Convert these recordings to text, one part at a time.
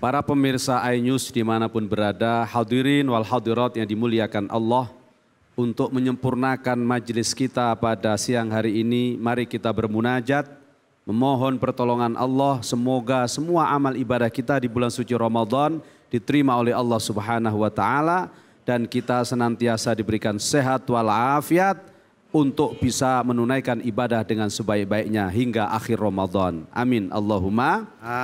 Para pemirsa iNews dimanapun berada, hadirin wal hadirat yang dimuliakan Allah, untuk menyempurnakan majelis kita pada siang hari ini, mari kita bermunajat, memohon pertolongan Allah, semoga semua amal ibadah kita di bulan suci Ramadan diterima oleh Allah Subhanahu wa taala dan kita senantiasa diberikan sehat walafiat untuk bisa menunaikan ibadah dengan sebaik-baiknya hingga akhir Ramadan. Amin. Allahumma amin.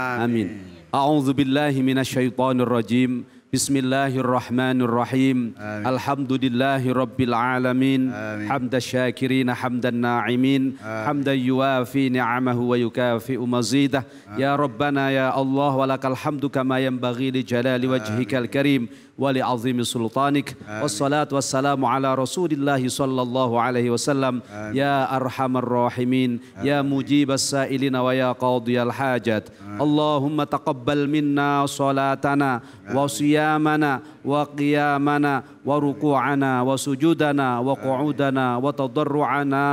amin. أعوذ بالله من الشيطان الرجيم بسم الله الرحمن الرحيم آمين. الحمد لله رب العالمين آمين. حمد الشاكرين حمد الناعمين حمد حمدا يوافي نعمه ويكافئ مزيده آمين. يا ربنا يا الله ولك الحمد كما ينبغي لجلال وجهك الكريم ولعظيم سلطانك آمين. والصلاة والسلام على رسول الله صلى الله عليه وسلم آمين. يا أرحم الراحمين يا مجيب السائلين ويا قاضي الحاجات اللهم تقبل منا صلاتنا وصيامنا وقيامنا وركوعنا وسجودنا وقعودنا وتضرعنا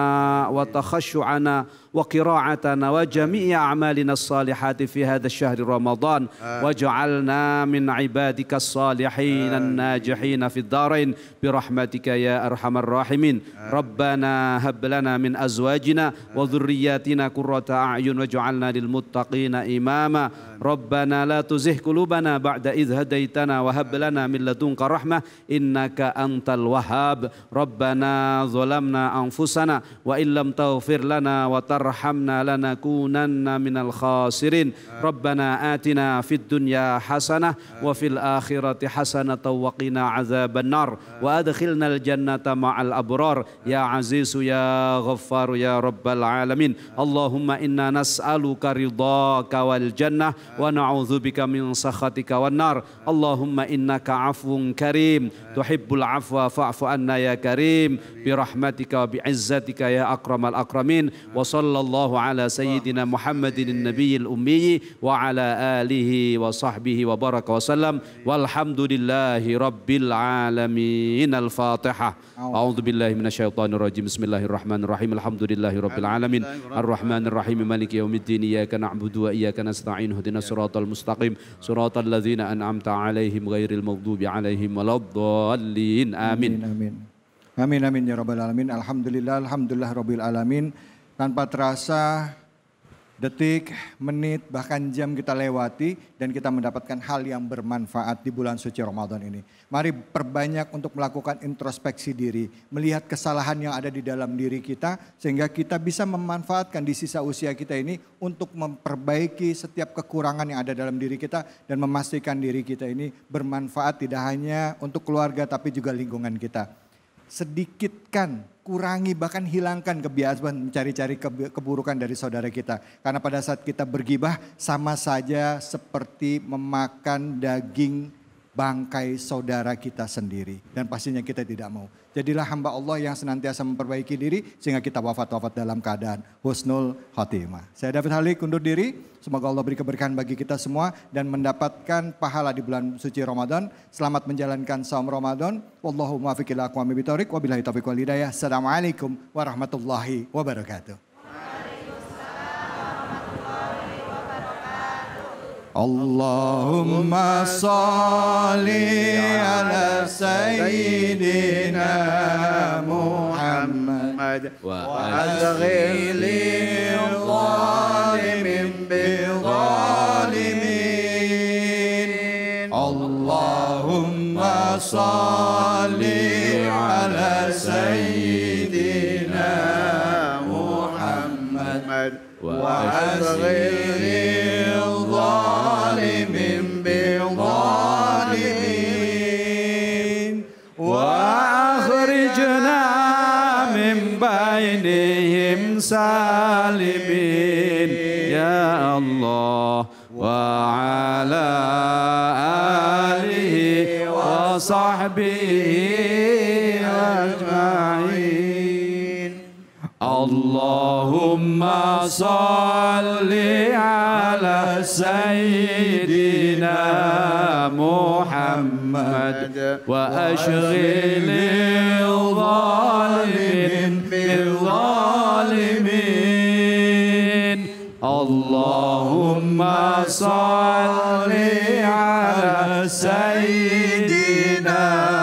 وتخشعنا وقراعتنا وجميع أعمالنا الصالحات في هذا الشهر رمضان واجعلنا من عبادك الصالحين الناجحين في الدارين برحمتك يا أرحم الراحمين ربنا هب لنا من أزواجنا وذرياتنا قرة أعين واجعلنا للمتقين إماما ربنا لا تزه قلوبنا بعد إذ هديتنا وهب لنا من لدنك رحمة إنك إنك أنت الوهاب ربنا ظلمنا أنفسنا وإن لم تغفر لنا وترحمنا لنكونن من الخاسرين ربنا آتنا في الدنيا حسنة وفي الآخرة حسنة وقنا عذاب النار وأدخلنا الجنة مع الأبرار يا عزيز يا غفار يا رب العالمين اللهم إنا نسألك رضاك والجنة ونعوذ بك من سخطك والنار اللهم إنك عفو كريم تحب تحب العفو فاعف عنا يا كريم برحمتك وبعزتك يا أكرم الأكرمين وصلى الله على سيدنا محمد النبي الأمي وعلى آله وصحبه وبارك وسلم والحمد لله رب العالمين الفاتحة أعوذ بالله من الشيطان الرجيم بسم الله الرحمن الرحيم الحمد لله رب العالمين الرحمن الرحيم مالك يوم الدين إياك نعبد وإياك نستعين اهدنا الصراط المستقيم صراط الذين أنعمت عليهم غير المغضوب عليهم ولا الضالين Amin. Amin. Amin amin ya rabbal alamin. Alhamdulillah alhamdulillah rabbil alamin. Tanpa terasa detik, menit, bahkan jam kita lewati dan kita mendapatkan hal yang bermanfaat di bulan suci Ramadan ini. Mari perbanyak untuk melakukan introspeksi diri, melihat kesalahan yang ada di dalam diri kita sehingga kita bisa memanfaatkan di sisa usia kita ini untuk memperbaiki setiap kekurangan yang ada dalam diri kita dan memastikan diri kita ini bermanfaat tidak hanya untuk keluarga tapi juga lingkungan kita. Sedikitkan kurangi bahkan hilangkan kebiasaan mencari-cari keburukan dari saudara kita. Karena pada saat kita bergibah sama saja seperti memakan daging bangkai saudara kita sendiri. Dan pastinya kita tidak mau. Jadilah hamba Allah yang senantiasa memperbaiki diri sehingga kita wafat-wafat dalam keadaan husnul khotimah. Saya David Halik undur diri. Semoga Allah beri keberkahan bagi kita semua dan mendapatkan pahala di bulan suci Ramadan. Selamat menjalankan saum Ramadan. Wallahu muwaffiq ila aqwamit thoriq wabillahi taufiq wal hidayah. Assalamualaikum warahmatullahi wabarakatuh. اللهم صل على سيدنا محمد وأدخل الظالم بظالمين اللهم صل على سيدنا محمد الله وعلى آله وصحبه أجمعين اللهم صل على سيدنا محمد وأشغل الظالمين اللهم صل على سيدنا